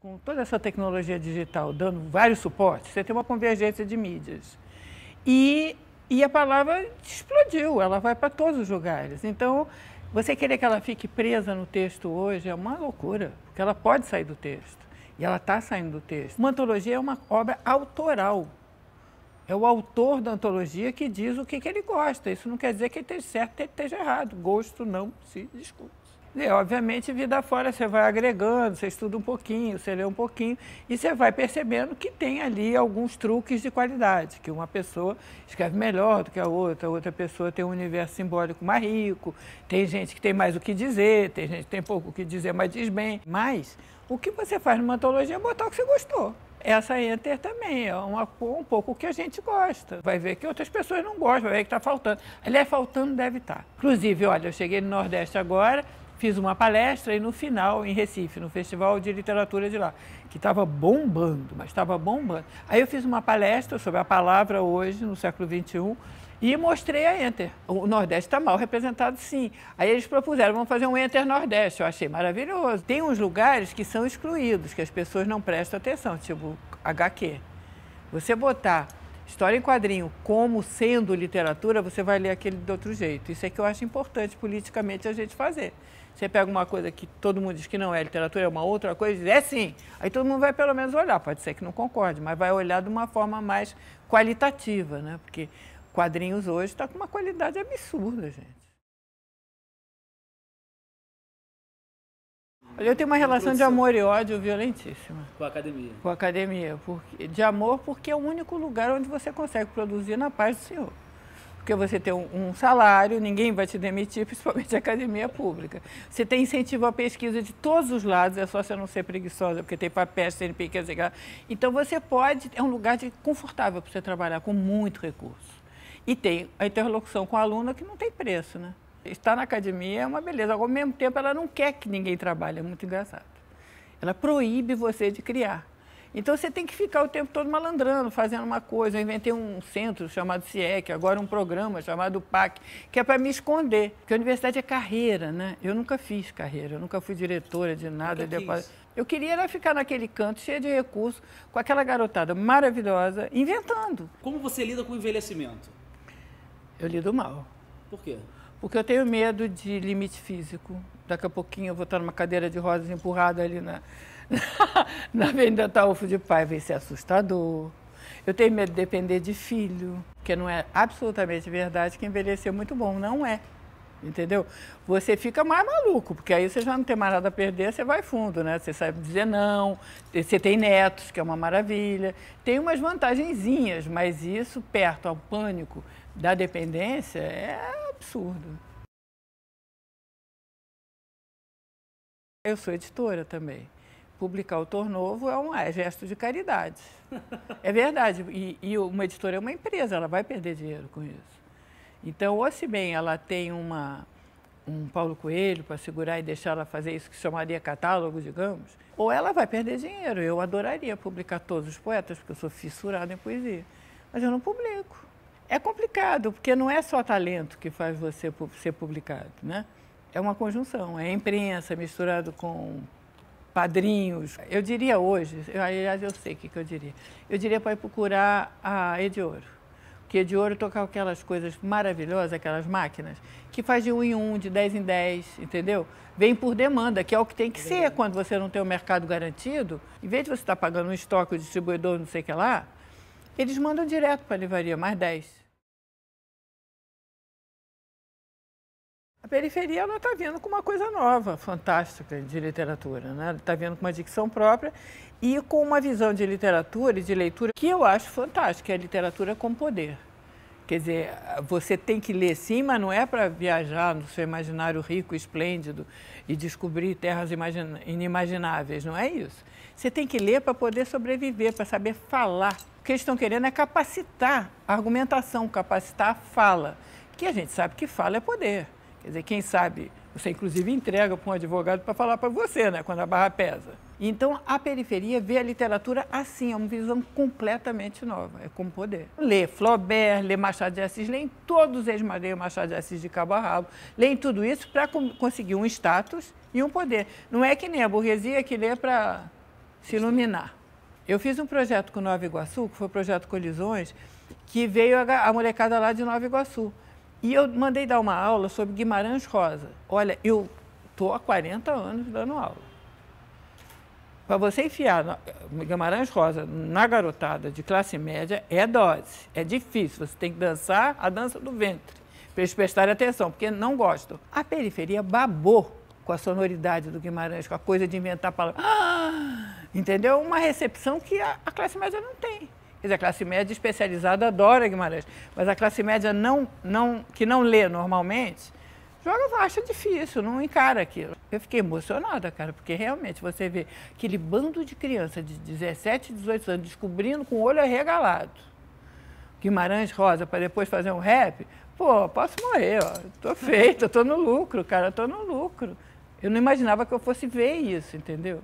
com toda essa tecnologia digital dando vários suportes, você tem uma convergência de mídias. E, e a palavra explodiu, ela vai para todos os lugares. Então, você querer que ela fique presa no texto hoje é uma loucura, porque ela pode sair do texto. E ela está saindo do texto. Uma antologia é uma obra autoral. É o autor da antologia que diz o que, que ele gosta. Isso não quer dizer que ele esteja certo, que ele esteja errado. Gosto não se discute. E, obviamente, vida fora você vai agregando, você estuda um pouquinho, você lê um pouquinho e você vai percebendo que tem ali alguns truques de qualidade, que uma pessoa escreve melhor do que a outra, outra pessoa tem um universo simbólico mais rico, tem gente que tem mais o que dizer, tem gente que tem pouco o que dizer, mas diz bem. Mas o que você faz numa antologia é botar o que você gostou essa enter também é uma, um pouco o que a gente gosta. Vai ver que outras pessoas não gostam, vai ver que está faltando. Aliás, faltando deve estar. Tá. Inclusive, olha, eu cheguei no Nordeste agora, fiz uma palestra e no final, em Recife, no Festival de Literatura de lá, que estava bombando, mas estava bombando. Aí eu fiz uma palestra sobre a palavra hoje, no século XXI, e mostrei a Enter. O Nordeste está mal representado, sim. Aí eles propuseram, vamos fazer um Enter Nordeste. Eu achei maravilhoso. Tem uns lugares que são excluídos, que as pessoas não prestam atenção, tipo HQ. Você botar história em quadrinho como sendo literatura, você vai ler aquele de outro jeito. Isso é que eu acho importante politicamente a gente fazer. Você pega uma coisa que todo mundo diz que não é literatura, é uma outra coisa, diz, é sim. Aí todo mundo vai pelo menos olhar, pode ser que não concorde, mas vai olhar de uma forma mais qualitativa, né? Porque quadrinhos hoje está com uma qualidade absurda, gente. Olha, eu tenho uma relação de amor e ódio violentíssima. Com a academia. Com a academia. Porque, de amor, porque é o único lugar onde você consegue produzir na paz do Senhor. Porque você tem um, um salário, ninguém vai te demitir, principalmente a academia pública. Você tem incentivo à pesquisa de todos os lados, é só você não ser preguiçosa, porque tem papéis, CNP, quer dizer, Então você pode, é um lugar de, confortável para você trabalhar, com muito recurso. E tem a interlocução com a aluno que não tem preço, né? Estar na academia é uma beleza, ao mesmo tempo ela não quer que ninguém trabalhe, é muito engraçado. Ela proíbe você de criar. Então você tem que ficar o tempo todo malandrando, fazendo uma coisa. Eu inventei um centro chamado CIEC, agora um programa chamado PAC, que é para me esconder. Porque a universidade é carreira, né? Eu nunca fiz carreira, eu nunca fui diretora de nada. Depois... Eu queria era ficar naquele canto, cheia de recursos, com aquela garotada maravilhosa, inventando. Como você lida com o envelhecimento? Eu lido mal. Por quê? Porque eu tenho medo de limite físico. Daqui a pouquinho eu vou estar numa cadeira de rodas empurrada ali na, na da Taúfo de Pai. Vai ser assustador. Eu tenho medo de depender de filho, porque não é absolutamente verdade que envelhecer muito bom. Não é entendeu? Você fica mais maluco, porque aí você já não tem mais nada a perder, você vai fundo, né? Você sabe dizer não, você tem netos, que é uma maravilha. Tem umas vantagenzinhas, mas isso perto ao pânico da dependência é absurdo. Eu sou editora também. Publicar autor novo é um é gesto de caridade. É verdade. E, e uma editora é uma empresa, ela vai perder dinheiro com isso. Então, ou se bem ela tem uma, um Paulo Coelho para segurar e deixar ela fazer isso que chamaria catálogo, digamos, ou ela vai perder dinheiro. Eu adoraria publicar todos os poetas, porque eu sou fissurada em poesia, mas eu não publico. É complicado, porque não é só talento que faz você ser publicado, né? É uma conjunção, é imprensa misturado com padrinhos. Eu diria hoje, eu, aliás, eu sei o que, que eu diria. Eu diria para ir procurar a Ediouro, porque Ediouro toca aquelas coisas maravilhosas, aquelas máquinas, que faz de um em um, de dez em dez, entendeu? Vem por demanda, que é o que tem que é ser quando você não tem o mercado garantido. Em vez de você estar tá pagando um estoque, o distribuidor, não sei o que lá, eles mandam direto para a livraria, mais dez. A periferia não está vindo com uma coisa nova, fantástica de literatura, né? Está vindo com uma dicção própria e com uma visão de literatura e de leitura que eu acho fantástica, é a literatura com poder. Quer dizer, você tem que ler sim, mas não é para viajar no seu imaginário rico, esplêndido e descobrir terras inimagináveis, não é isso. Você tem que ler para poder sobreviver, para saber falar. O que eles estão querendo é capacitar a argumentação, capacitar a fala, que a gente sabe que fala é poder. Quer dizer, quem sabe, você inclusive entrega para um advogado para falar para você, né, quando a barra pesa. Então, a periferia vê a literatura assim, é uma visão completamente nova, é como poder. Lê Flaubert, lê Machado de Assis, lê todos eles, mas Machado de Assis de cabo a rabo, lê tudo isso para conseguir um status e um poder. Não é que nem a burguesia que lê para se iluminar. Eu fiz um projeto com Nova Iguaçu, que foi o projeto Colisões, que veio a, a molecada lá de Nova Iguaçu. E eu mandei dar uma aula sobre Guimarães Rosa. Olha, eu estou há 40 anos dando aula. Para você enfiar Guimarães Rosa na garotada de classe média é dose, é difícil. Você tem que dançar a dança do ventre, para eles prestarem atenção, porque não gostam. A periferia babou com a sonoridade do Guimarães, com a coisa de inventar palavras. Ah! Entendeu? Uma recepção que a, a classe média não tem. Quer dizer, a classe média especializada adora Guimarães, mas a classe média não, não, que não lê normalmente, joga, acha difícil, não encara aquilo. Eu fiquei emocionada, cara, porque realmente você vê aquele bando de criança de 17, 18 anos descobrindo com o olho arregalado Guimarães Rosa para depois fazer um rap, pô, posso morrer, ó. Tô feita, tô no lucro, cara, tô no lucro. Eu não imaginava que eu fosse ver isso, entendeu?